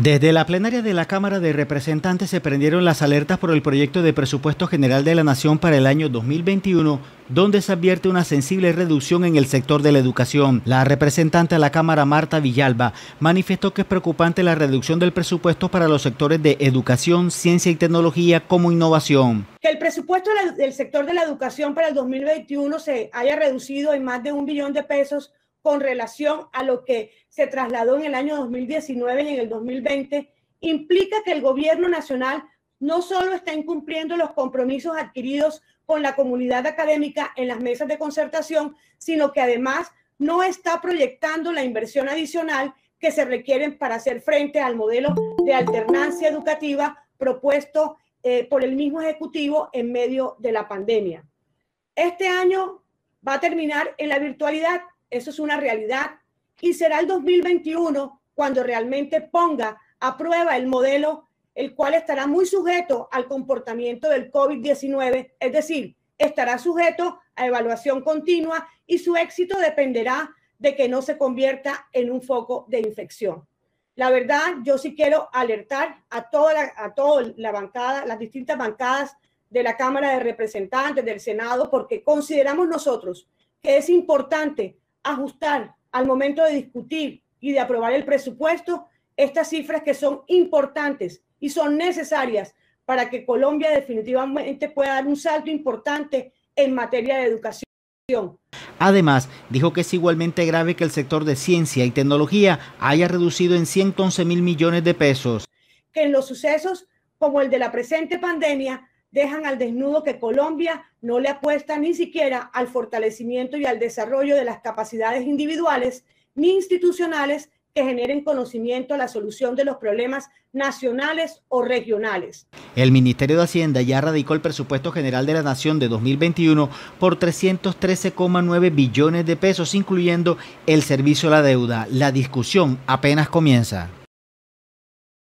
Desde la plenaria de la Cámara de Representantes se prendieron las alertas por el proyecto de presupuesto general de la Nación para el año 2021, donde se advierte una sensible reducción en el sector de la educación. La representante de la Cámara, Marta Villalba, manifestó que es preocupante la reducción del presupuesto para los sectores de educación, ciencia y tecnología como innovación. Que el presupuesto del sector de la educación para el 2021 se haya reducido en más de un billón de pesos con relación a lo que se trasladó en el año 2019 y en el 2020, implica que el gobierno nacional no solo está incumpliendo los compromisos adquiridos con la comunidad académica en las mesas de concertación, sino que además no está proyectando la inversión adicional que se requieren para hacer frente al modelo de alternancia educativa propuesto eh, por el mismo Ejecutivo en medio de la pandemia. Este año va a terminar en la virtualidad eso es una realidad. Y será el 2021 cuando realmente ponga a prueba el modelo, el cual estará muy sujeto al comportamiento del COVID-19, es decir, estará sujeto a evaluación continua y su éxito dependerá de que no se convierta en un foco de infección. La verdad, yo sí quiero alertar a toda la, a toda la bancada, las distintas bancadas de la Cámara de Representantes, del Senado, porque consideramos nosotros que es importante ajustar al momento de discutir y de aprobar el presupuesto estas cifras que son importantes y son necesarias para que Colombia definitivamente pueda dar un salto importante en materia de educación. Además, dijo que es igualmente grave que el sector de ciencia y tecnología haya reducido en 111 mil millones de pesos. Que en los sucesos como el de la presente pandemia dejan al desnudo que Colombia no le apuesta ni siquiera al fortalecimiento y al desarrollo de las capacidades individuales ni institucionales que generen conocimiento a la solución de los problemas nacionales o regionales. El Ministerio de Hacienda ya radicó el presupuesto general de la Nación de 2021 por 313,9 billones de pesos, incluyendo el servicio a la deuda. La discusión apenas comienza.